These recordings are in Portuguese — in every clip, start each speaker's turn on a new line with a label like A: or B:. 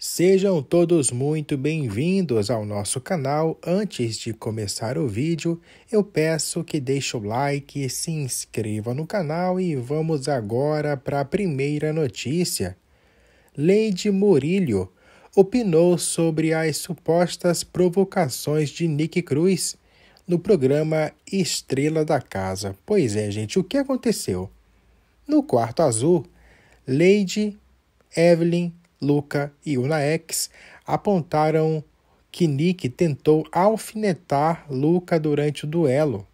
A: Sejam todos muito bem-vindos ao nosso canal. Antes de começar o vídeo, eu peço que deixe o like, se inscreva no canal e vamos agora para a primeira notícia. Lady Murilho opinou sobre as supostas provocações de Nick Cruz no programa Estrela da Casa. Pois é, gente, o que aconteceu? No quarto azul, Lady Evelyn Luca e Unaex apontaram que Nick tentou alfinetar Luca durante o duelo.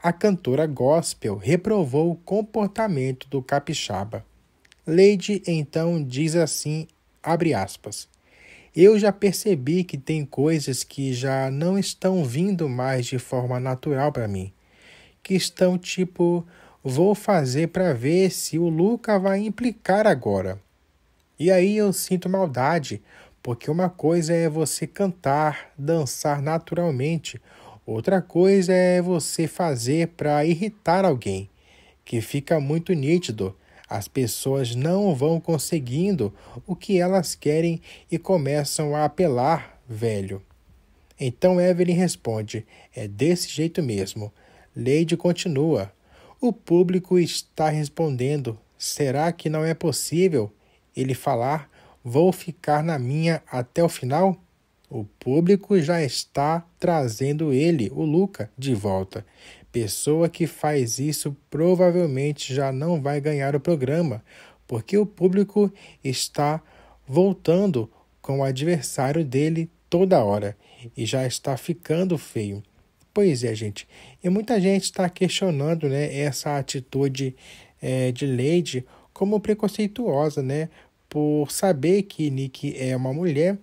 A: A cantora gospel reprovou o comportamento do capixaba. Lady então diz assim, abre aspas, Eu já percebi que tem coisas que já não estão vindo mais de forma natural para mim, que estão tipo, vou fazer para ver se o Luca vai implicar agora. E aí eu sinto maldade, porque uma coisa é você cantar, dançar naturalmente, outra coisa é você fazer para irritar alguém, que fica muito nítido. As pessoas não vão conseguindo o que elas querem e começam a apelar, velho. Então Evelyn responde: é desse jeito mesmo. Lady continua: o público está respondendo. Será que não é possível? ele falar: Vou ficar na minha até o final? O público já está trazendo ele, o Luca, de volta. Pessoa que faz isso provavelmente já não vai ganhar o programa, porque o público está voltando com o adversário dele toda hora e já está ficando feio. Pois é, gente. E muita gente está questionando né, essa atitude é, de Lady como preconceituosa, né? Por saber que Nick é uma mulher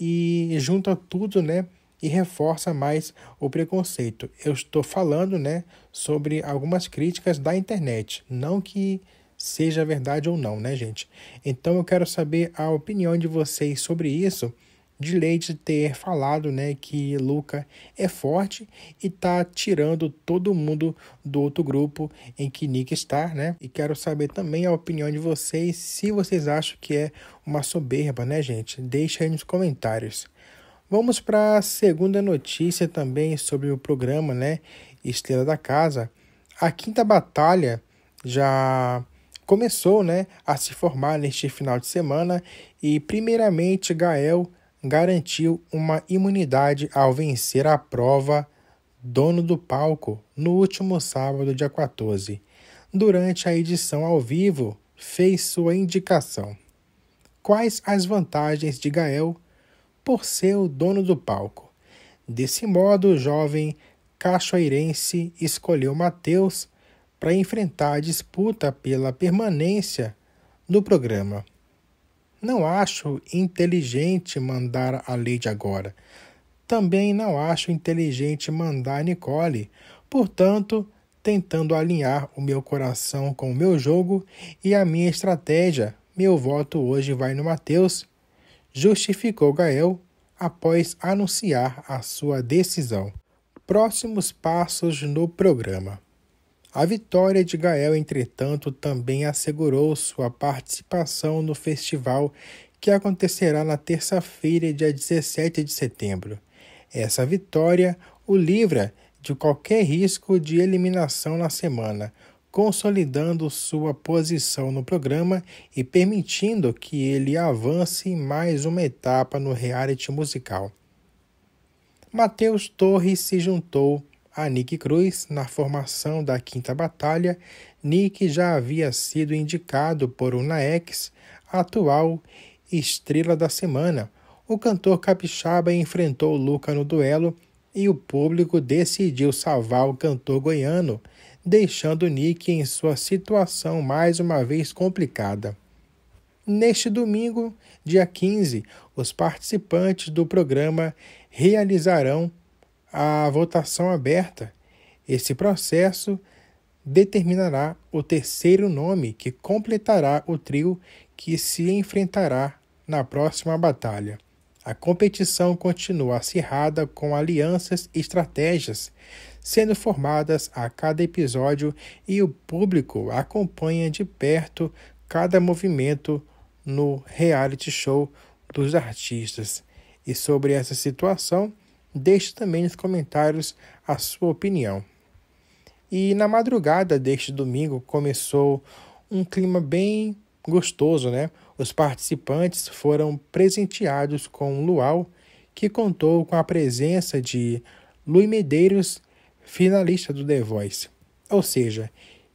A: e junta tudo, né? E reforça mais o preconceito. Eu estou falando, né? Sobre algumas críticas da internet, não que seja verdade ou não, né, gente? Então eu quero saber a opinião de vocês sobre isso de Leite ter falado né, que Luca é forte e tá tirando todo mundo do outro grupo em que Nick está, né? E quero saber também a opinião de vocês, se vocês acham que é uma soberba, né, gente? Deixa aí nos comentários. Vamos para a segunda notícia também sobre o programa, né? Estrela da Casa. A quinta batalha já começou, né, a se formar neste final de semana e primeiramente Gael garantiu uma imunidade ao vencer a prova Dono do Palco no último sábado, dia 14. Durante a edição ao vivo, fez sua indicação. Quais as vantagens de Gael por ser o dono do palco? Desse modo, o jovem cachoeirense escolheu Matheus para enfrentar a disputa pela permanência no programa. Não acho inteligente mandar a Lady agora. Também não acho inteligente mandar a Nicole. Portanto, tentando alinhar o meu coração com o meu jogo e a minha estratégia, meu voto hoje vai no Matheus, justificou Gael após anunciar a sua decisão. Próximos passos no programa. A vitória de Gael, entretanto, também assegurou sua participação no festival que acontecerá na terça-feira, dia 17 de setembro. Essa vitória o livra de qualquer risco de eliminação na semana, consolidando sua posição no programa e permitindo que ele avance mais uma etapa no reality musical. Matheus Torres se juntou a Nick Cruz na formação da Quinta Batalha, Nick já havia sido indicado por Unaex, atual estrela da semana. O cantor capixaba enfrentou Luca no duelo e o público decidiu salvar o cantor goiano, deixando Nick em sua situação mais uma vez complicada. Neste domingo, dia 15, os participantes do programa realizarão a votação aberta. Esse processo determinará o terceiro nome que completará o trio que se enfrentará na próxima batalha. A competição continua acirrada com alianças e estratégias sendo formadas a cada episódio e o público acompanha de perto cada movimento no reality show dos artistas. E sobre essa situação, Deixe também nos comentários a sua opinião. E na madrugada deste domingo começou um clima bem gostoso, né? Os participantes foram presenteados com um luau que contou com a presença de Luiz Medeiros, finalista do The Voice. Ou seja,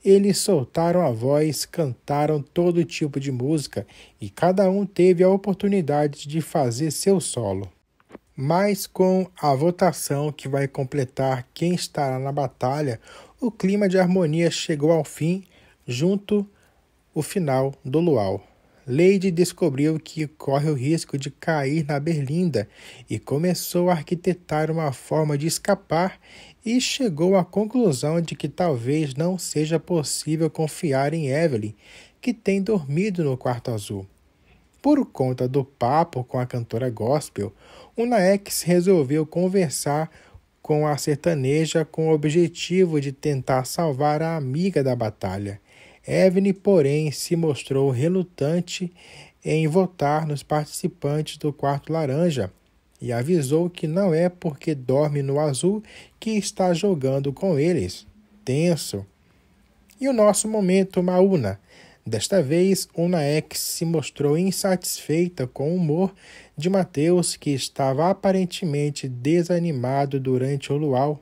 A: eles soltaram a voz, cantaram todo tipo de música e cada um teve a oportunidade de fazer seu solo mas com a votação que vai completar quem estará na batalha, o clima de harmonia chegou ao fim junto o final do luau. Lady descobriu que corre o risco de cair na berlinda e começou a arquitetar uma forma de escapar e chegou à conclusão de que talvez não seja possível confiar em Evelyn, que tem dormido no quarto azul. Por conta do papo com a cantora gospel, o Naex resolveu conversar com a sertaneja com o objetivo de tentar salvar a amiga da batalha. Evne, porém, se mostrou relutante em votar nos participantes do quarto laranja e avisou que não é porque dorme no azul que está jogando com eles. Tenso. E o nosso momento, Mauna. Desta vez, Unaex se mostrou insatisfeita com o humor de Mateus, que estava aparentemente desanimado durante o luau.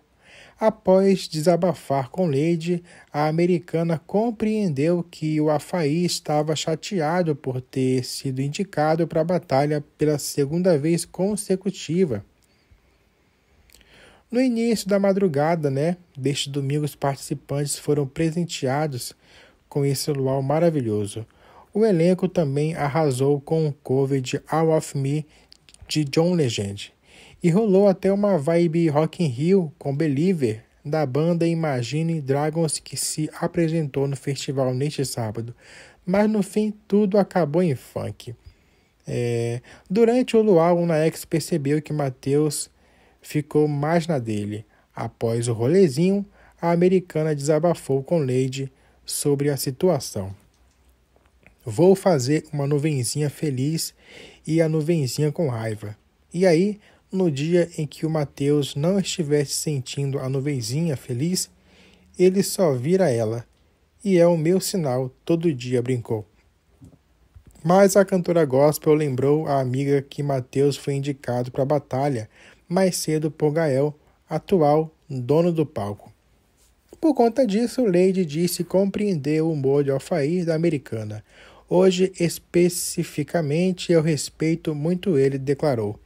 A: Após desabafar com Lady, a americana compreendeu que o Afaí estava chateado por ter sido indicado para a batalha pela segunda vez consecutiva. No início da madrugada, né, deste domingo, os participantes foram presenteados com esse luau maravilhoso. O elenco também arrasou com o cover de All of Me de John Legend. E rolou até uma vibe Rock in Rio com Believer da banda Imagine Dragons que se apresentou no festival neste sábado. Mas no fim tudo acabou em funk. É... Durante o luau, o Naex percebeu que Matheus ficou mais na dele. Após o rolezinho, a americana desabafou com Lady sobre a situação. Vou fazer uma nuvenzinha feliz e a nuvenzinha com raiva. E aí, no dia em que o Mateus não estivesse sentindo a nuvenzinha feliz, ele só vira ela. E é o meu sinal, todo dia brincou. Mas a cantora gospel lembrou a amiga que Mateus foi indicado para a batalha mais cedo por Gael, atual dono do palco. Por conta disso, Lady disse compreender o humor de alfair da americana. Hoje, especificamente, eu respeito muito ele, declarou.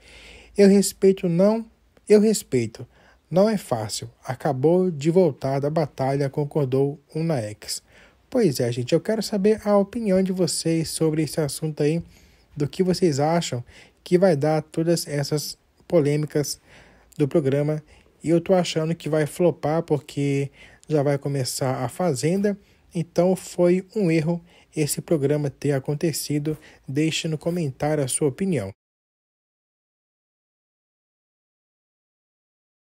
A: Eu respeito não, eu respeito. Não é fácil. Acabou de voltar da batalha, concordou um na ex. Pois é, gente, eu quero saber a opinião de vocês sobre esse assunto aí, do que vocês acham que vai dar todas essas polêmicas do programa. E eu tô achando que vai flopar porque já vai começar a Fazenda, então foi um erro esse programa ter acontecido. Deixe no comentário a sua opinião.